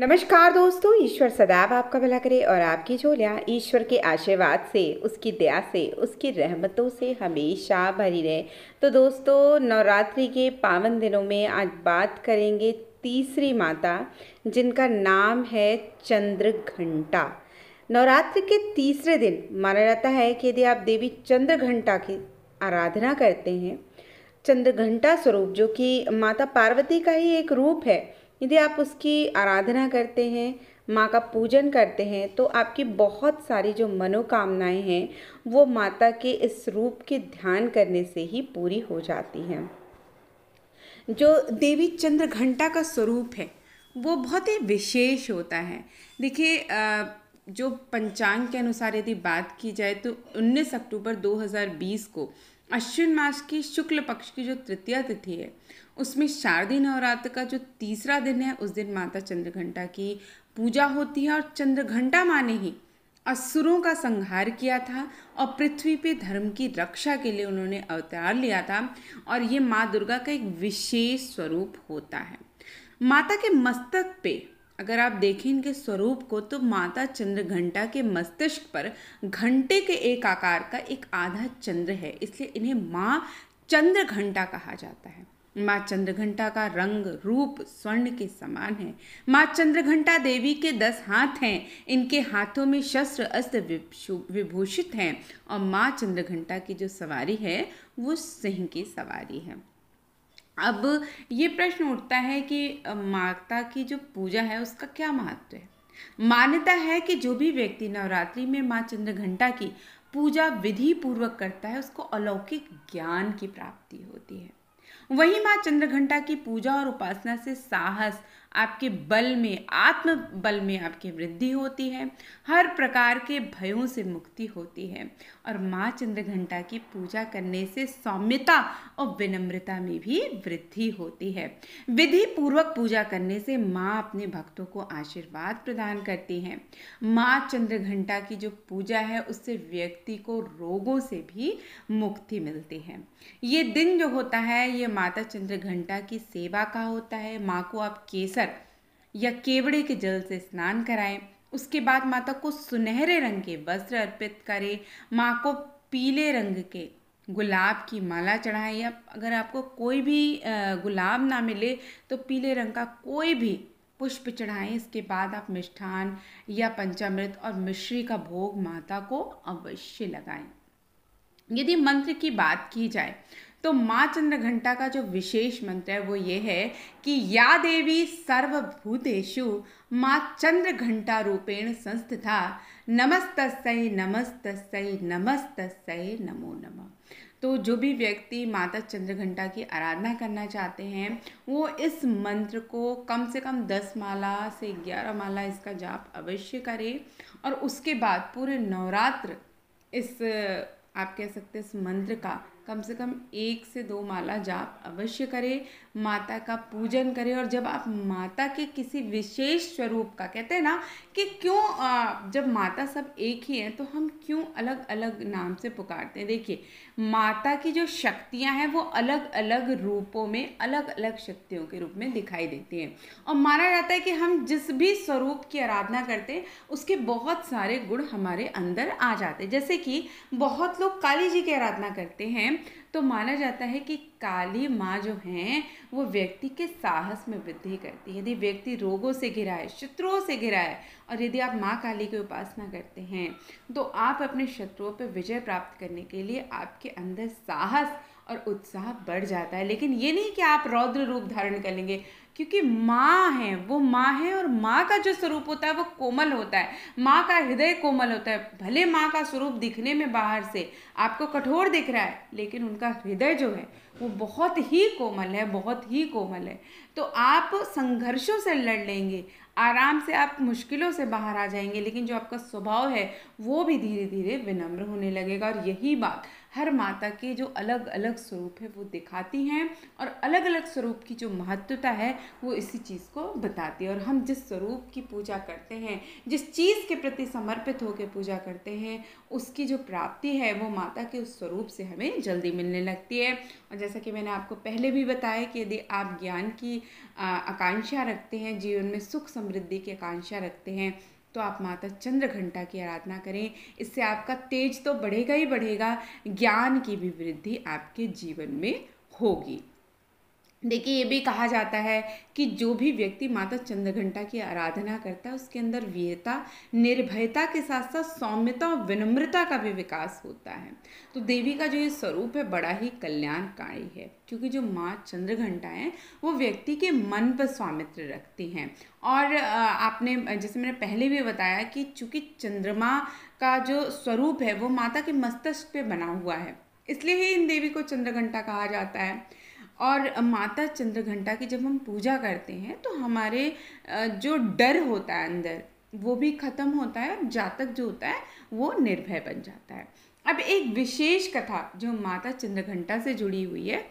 नमस्कार दोस्तों ईश्वर सदैव आपका भला करे और आपकी झोलियाँ ईश्वर के आशीर्वाद से उसकी दया से उसकी रहमतों से हमेशा भरी रहे तो दोस्तों नवरात्रि के पावन दिनों में आज बात करेंगे तीसरी माता जिनका नाम है चंद्र घंटा नवरात्रि के तीसरे दिन माना जाता है कि यदि आप देवी चंद्र घंटा की आराधना करते हैं चंद्र घंटा स्वरूप जो कि माता पार्वती का ही एक रूप है यदि आप उसकी आराधना करते हैं माँ का पूजन करते हैं तो आपकी बहुत सारी जो मनोकामनाएं हैं वो माता के इस रूप के ध्यान करने से ही पूरी हो जाती हैं जो देवी चंद्र घंटा का स्वरूप है वो बहुत ही विशेष होता है देखिए जो पंचांग के अनुसार यदि बात की जाए तो 19 अक्टूबर 2020 को अश्विन मास की शुक्ल पक्ष की जो तृतीय तिथि है उसमें शारदीय नवरात्र का जो तीसरा दिन है उस दिन माता चंद्रघंटा की पूजा होती है और चंद्रघंटा माने ही असुरों का संहार किया था और पृथ्वी पे धर्म की रक्षा के लिए उन्होंने अवतार लिया था और ये माँ दुर्गा का एक विशेष स्वरूप होता है माता के मस्तक पे अगर आप देखें इनके स्वरूप को तो माता चंद्र घंटा के मस्तिष्क पर घंटे के एक आकार का एक आधा चंद्र है इसलिए इन्हें माँ चंद्र घंटा कहा जाता है माँ घंटा का रंग रूप स्वर्ण के समान है माँ घंटा देवी के दस हाथ हैं इनके हाथों में शस्त्र अस्त्र विभूषित हैं और माँ घंटा की जो सवारी है वो सिंह की सवारी है अब ये प्रश्न उठता है कि माता की जो पूजा है उसका क्या महत्व है मान्यता है कि जो भी व्यक्ति नवरात्रि में माँ चंद्रघंटा की पूजा विधि पूर्वक करता है उसको अलौकिक ज्ञान की प्राप्ति होती है वहीं माँ चंद्रघंटा की पूजा और उपासना से साहस आपके बल में आत्म बल में आपकी वृद्धि होती है हर प्रकार के भयों से मुक्ति होती है और माँ चंद्रघंटा की पूजा करने से सौम्यता और विनम्रता में भी वृद्धि होती है विधि पूर्वक पूजा करने से माँ अपने भक्तों को आशीर्वाद प्रदान करती हैं माँ चंद्रघंटा की जो पूजा है उससे व्यक्ति को रोगों से भी मुक्ति मिलती है ये दिन जो होता है ये माता चंद्रघंटा की सेवा का होता है माँ को आप केसर या केवड़े के जल से स्नान कराएं उसके बाद माता को सुनहरे रंग के वस्त्र अर्पित करें माँ को पीले रंग के गुलाब की माला चढ़ाएं या अगर आपको कोई भी गुलाब ना मिले तो पीले रंग का कोई भी पुष्प चढ़ाएं इसके बाद आप मिष्ठान या पंचामृत और मिश्री का भोग माता को अवश्य लगाएं यदि मंत्र की बात की जाए तो माँ घंटा का जो विशेष मंत्र है वो ये है कि या देवी सर्वभूतेषु माँ घंटा रूपेण संस्थिता नमस्त नमस्त नमस्त नमो नमः तो जो भी व्यक्ति माता चंद्रघंटा की आराधना करना चाहते हैं वो इस मंत्र को कम से कम दस माला से ग्यारह माला इसका जाप अवश्य करें और उसके बाद पूरे नवरात्र इस आप कह सकते हैं इस मंत्र का कम से कम एक से दो माला जाप अवश्य करें माता का पूजन करें और जब आप माता के किसी विशेष स्वरूप का कहते हैं ना कि क्यों जब माता सब एक ही है तो हम क्यों अलग अलग नाम से पुकारते हैं देखिए माता की जो शक्तियाँ हैं वो अलग अलग रूपों में अलग अलग शक्तियों के रूप में दिखाई देती हैं और माना जाता है कि हम जिस भी स्वरूप की आराधना करते हैं उसके बहुत सारे गुण हमारे अंदर आ जाते हैं जैसे कि बहुत लोग काली जी की आराधना करते हैं तो माना जाता है कि काली माँ जो हैं वो व्यक्ति के साहस में वृद्धि करती है यदि व्यक्ति रोगों से घिरा है शत्रुओं से घिरा है और यदि आप माँ काली की उपासना करते हैं तो आप अपने शत्रुओं पर विजय प्राप्त करने के लिए आपके अंदर साहस और उत्साह बढ़ जाता है लेकिन ये नहीं कि आप रौद्र रूप धारण कर लेंगे क्योंकि माँ है वो माँ है और माँ का जो स्वरूप होता है वो कोमल होता है माँ का हृदय कोमल होता है भले माँ का स्वरूप दिखने में बाहर से आपको कठोर दिख रहा है लेकिन उनका हृदय जो है वो बहुत ही कोमल है बहुत ही कोमल है तो आप संघर्षों से लड़ लेंगे आराम से आप मुश्किलों से बाहर आ जाएंगे लेकिन जो आपका स्वभाव है वो भी धीरे धीरे विनम्र होने लगेगा और यही बात हर माता के जो अलग अलग स्वरूप है वो दिखाती हैं और अलग अलग स्वरूप की जो महत्वता है वो इसी चीज़ को बताती है और हम जिस स्वरूप की पूजा करते हैं जिस चीज़ के प्रति समर्पित होकर पूजा करते हैं उसकी जो प्राप्ति है वो माता के उस स्वरूप से हमें जल्दी मिलने लगती है और जैसा कि मैंने आपको पहले भी बताया कि यदि आप ज्ञान की आकांक्षा रखते हैं जीवन में सुख सम समृद्धि की आकांक्षा रखते हैं तो आप माता चंद्र घंटा की आराधना करें इससे आपका तेज तो बढ़ेगा ही बढ़ेगा ज्ञान की भी वृद्धि आपके जीवन में होगी देखिए ये भी कहा जाता है कि जो भी व्यक्ति माता चंद्रघंटा की आराधना करता है उसके अंदर वीरता निर्भयता के साथ साथ सौम्यता और विनम्रता का भी विकास होता है तो देवी का जो ये स्वरूप है बड़ा ही कल्याणकारी है क्योंकि जो माँ चंद्रघंटा है वो व्यक्ति के मन पर स्वामित्व रखती हैं और आपने जैसे मैंने पहले भी बताया कि चूँकि चंद्रमा का जो स्वरूप है वो माता के मस्तिष्क पे बना हुआ है इसलिए ही इन देवी को चंद्रघंटा कहा जाता है और माता चंद्रघंटा की जब हम पूजा करते हैं तो हमारे जो डर होता है अंदर वो भी खत्म होता है और जातक जो होता है वो निर्भय बन जाता है अब एक विशेष कथा जो माता चंद्रघंटा से जुड़ी हुई है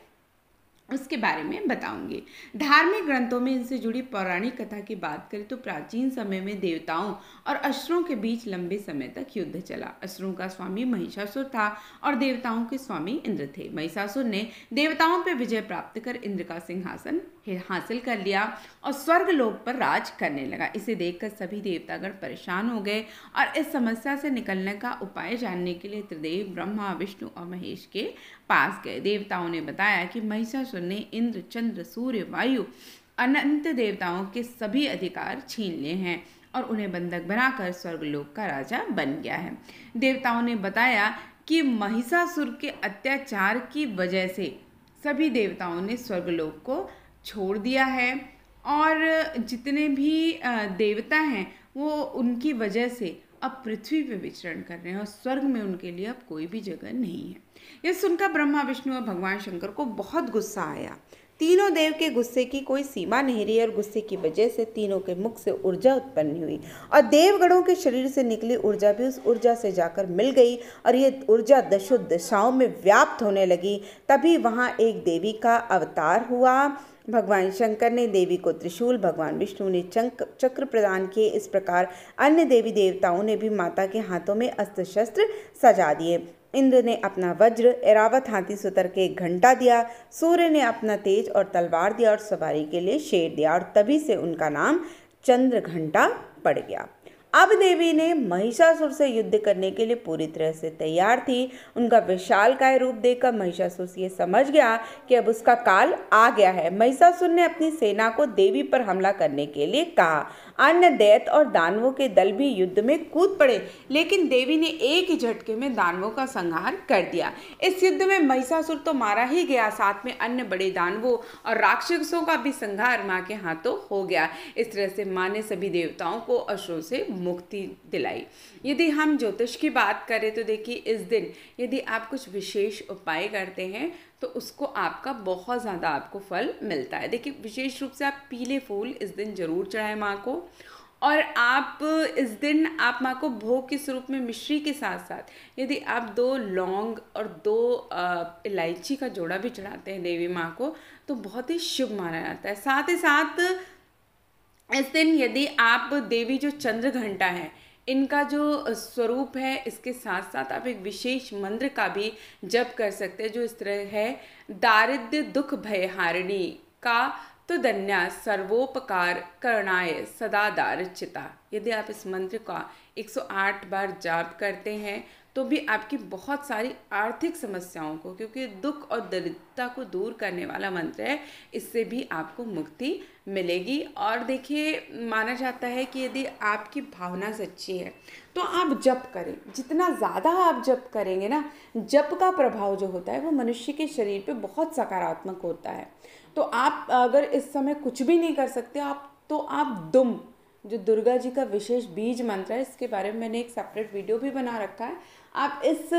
उसके बारे में बताऊंगी धार्मिक ग्रंथों में इनसे जुड़ी पौराणिक कथा की बात करें तो प्राचीन समय में देवताओं और असुरों के बीच लंबे समय तक युद्ध चला असुरों का स्वामी महिषासुर था और देवताओं के स्वामी इंद्र थे महिषासुर ने देवताओं पर विजय प्राप्त कर इंद्र का सिंहासन हासिल कर लिया और स्वर्ग लोक पर राज करने लगा इसे देखकर सभी देवतागण परेशान हो गए और इस समस्या से निकलने का उपाय जानने के लिए त्रिदेव ब्रह्मा विष्णु और महेश के पास गए देवताओं ने बताया कि महिषासुर परमेश्वर ने इंद्र चंद्र सूर्य वायु अनंत देवताओं के सभी अधिकार छीन लिए हैं और उन्हें बंधक बनाकर स्वर्गलोक का राजा बन गया है देवताओं ने बताया कि महिषासुर के अत्याचार की वजह से सभी देवताओं ने स्वर्गलोक को छोड़ दिया है और जितने भी देवता हैं वो उनकी वजह से अब पृथ्वी पर विचरण कर रहे हैं और स्वर्ग में उनके लिए अब कोई भी जगह नहीं है यह सुनकर ब्रह्मा विष्णु और भगवान शंकर को बहुत गुस्सा आया तीनों देव के गुस्से की कोई सीमा नहीं रही और गुस्से की वजह से तीनों के मुख से ऊर्जा उत्पन्न हुई और देवगणों के शरीर से निकली ऊर्जा भी उस ऊर्जा से जाकर मिल गई और ये ऊर्जा दशो दशाओं में व्याप्त होने लगी तभी वहाँ एक देवी का अवतार हुआ भगवान शंकर ने देवी को त्रिशूल भगवान विष्णु ने चंक चक्र प्रदान किए इस प्रकार अन्य देवी देवताओं ने भी माता के हाथों में अस्त्र शस्त्र सजा दिए इंद्र ने अपना वज्र एरावत हाथी सुतर के एक घंटा दिया सूर्य ने अपना तेज और तलवार दिया और सवारी के लिए शेर दिया और तभी से उनका नाम चंद्र घंटा पड़ गया अब देवी ने महिषासुर से युद्ध करने के लिए पूरी तरह से तैयार थी उनका विशाल काय रूप देखकर महिषासुर ये समझ गया कि अब उसका काल आ गया है महिषासुर ने अपनी सेना को देवी पर हमला करने के लिए कहा अन्य दैत और दानवों के दल भी युद्ध में कूद पड़े लेकिन देवी ने एक ही झटके में दानवों का संहार कर दिया इस युद्ध में महिषासुर तो मारा ही गया साथ में अन्य बड़े दानवों और राक्षसों का भी संहार माँ के हाथों हो गया इस तरह से माँ ने सभी देवताओं को अश्रों से मुक्ति दिलाई यदि हम ज्योतिष की बात करें तो देखिए इस दिन यदि आप कुछ विशेष उपाय करते हैं तो उसको आपका बहुत ज़्यादा आपको फल मिलता है देखिए विशेष रूप से आप पीले फूल इस दिन ज़रूर चढ़ाएं माँ को और आप इस दिन आप माँ को भोग के स्वरूप में मिश्री के साथ साथ यदि आप दो लौंग और दो इलायची का जोड़ा भी चढ़ाते हैं देवी माँ को तो बहुत ही शुभ माना जाता है साथ ही साथ इस दिन यदि आप देवी जो चंद्र घंटा है इनका जो स्वरूप है इसके साथ साथ आप एक विशेष मंत्र का भी जप कर सकते हैं जो इस तरह है दारिद्र्य दुख भयहारिणी का तो धन्या सर्वोपकार करणाय सदा दारिचिता यदि आप इस मंत्र का 108 बार जाप करते हैं तो भी आपकी बहुत सारी आर्थिक समस्याओं को क्योंकि दुख और दरिद्रता को दूर करने वाला मंत्र है इससे भी आपको मुक्ति मिलेगी और देखिए माना जाता है कि यदि आपकी भावना सच्ची है तो आप जप करें जितना ज़्यादा आप जप करेंगे ना जप का प्रभाव जो होता है वो मनुष्य के शरीर पे बहुत सकारात्मक होता है तो आप अगर इस समय कुछ भी नहीं कर सकते आप तो आप दुम जो दुर्गा जी का विशेष बीज मंत्र है इसके बारे में मैंने एक सेपरेट वीडियो भी बना रखा है आप इस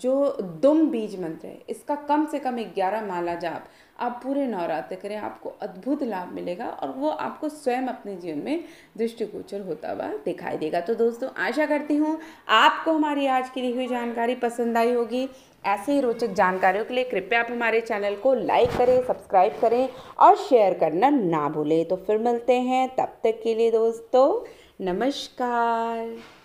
जो दुम बीज मंत्र है इसका कम से कम ग्यारह माला जाप आप पूरे नवरात्र करें आपको अद्भुत लाभ मिलेगा और वो आपको स्वयं अपने जीवन में दृष्टिगोचर होता हुआ दिखाई देगा तो दोस्तों आशा करती हूँ आपको हमारी आज की दी हुई जानकारी पसंद आई होगी ऐसे ही रोचक जानकारियों के लिए कृपया आप हमारे चैनल को लाइक करें सब्सक्राइब करें और शेयर करना ना भूलें तो फिर मिलते हैं तब तक के लिए दोस्तों नमस्कार